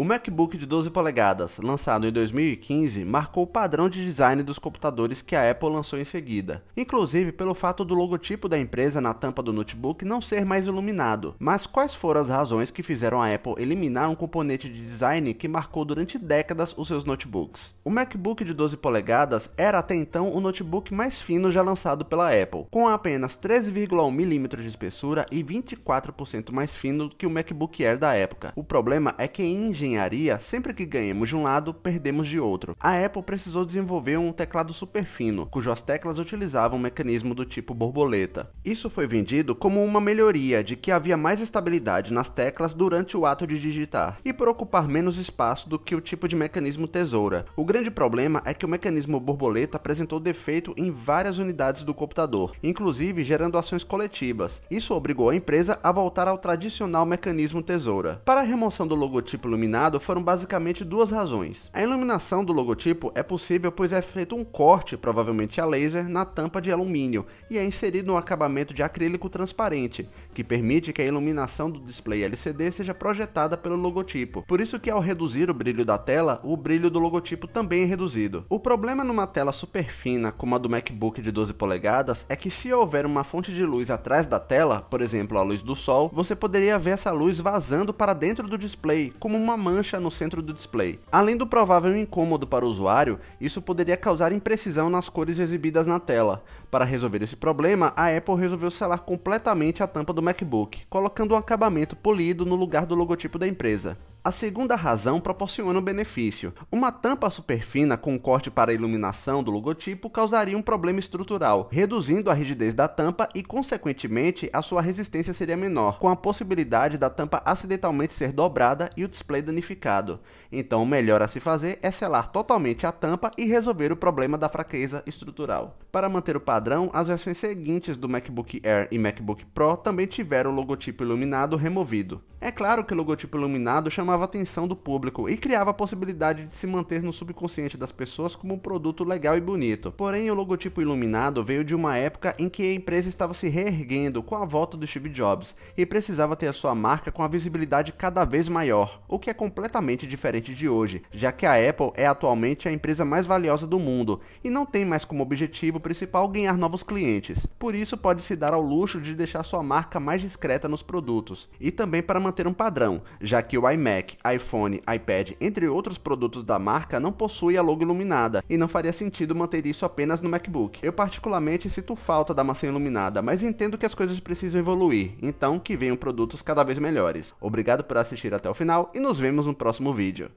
O MacBook de 12 polegadas, lançado em 2015, marcou o padrão de design dos computadores que a Apple lançou em seguida, inclusive pelo fato do logotipo da empresa na tampa do notebook não ser mais iluminado. Mas quais foram as razões que fizeram a Apple eliminar um componente de design que marcou durante décadas os seus notebooks? O MacBook de 12 polegadas era até então o notebook mais fino já lançado pela Apple, com apenas 13,1 mm de espessura e 24% mais fino que o MacBook Air da época. O problema é que em engenharia, sempre que ganhamos de um lado, perdemos de outro. A Apple precisou desenvolver um teclado super fino, cujas teclas utilizavam um mecanismo do tipo borboleta. Isso foi vendido como uma melhoria de que havia mais estabilidade nas teclas durante o ato de digitar e por ocupar menos espaço do que o tipo de mecanismo tesoura. O grande problema é que o mecanismo borboleta apresentou defeito em várias unidades do computador, inclusive gerando ações coletivas. Isso obrigou a empresa a voltar ao tradicional mecanismo tesoura. Para a remoção do logotipo luminar eliminado foram basicamente duas razões. A iluminação do logotipo é possível pois é feito um corte, provavelmente a laser, na tampa de alumínio e é inserido um acabamento de acrílico transparente, que permite que a iluminação do display LCD seja projetada pelo logotipo. Por isso que ao reduzir o brilho da tela, o brilho do logotipo também é reduzido. O problema numa tela super fina como a do MacBook de 12 polegadas é que se houver uma fonte de luz atrás da tela, por exemplo a luz do sol, você poderia ver essa luz vazando para dentro do display, como uma mancha no centro do display. Além do provável incômodo para o usuário, isso poderia causar imprecisão nas cores exibidas na tela. Para resolver esse problema, a Apple resolveu selar completamente a tampa do MacBook, colocando um acabamento polido no lugar do logotipo da empresa. A segunda razão proporciona um benefício. Uma tampa superfina com corte para iluminação do logotipo causaria um problema estrutural, reduzindo a rigidez da tampa e, consequentemente, a sua resistência seria menor, com a possibilidade da tampa acidentalmente ser dobrada e o display danificado. Então, o melhor a se fazer é selar totalmente a tampa e resolver o problema da fraqueza estrutural. Para manter o padrão, as versões seguintes do MacBook Air e MacBook Pro também tiveram o logotipo iluminado removido. É claro que o logotipo iluminado chamava chamava a atenção do público e criava a possibilidade de se manter no subconsciente das pessoas como um produto legal e bonito. Porém, o logotipo iluminado veio de uma época em que a empresa estava se reerguendo com a volta do Steve Jobs e precisava ter a sua marca com a visibilidade cada vez maior, o que é completamente diferente de hoje, já que a Apple é atualmente a empresa mais valiosa do mundo e não tem mais como objetivo principal ganhar novos clientes. Por isso, pode se dar ao luxo de deixar sua marca mais discreta nos produtos e também para manter um padrão, já que o iMac Mac, iPhone, iPad, entre outros produtos da marca, não possui a logo iluminada e não faria sentido manter isso apenas no MacBook. Eu particularmente sinto falta da maçã iluminada, mas entendo que as coisas precisam evoluir, então que venham produtos cada vez melhores. Obrigado por assistir até o final e nos vemos no próximo vídeo.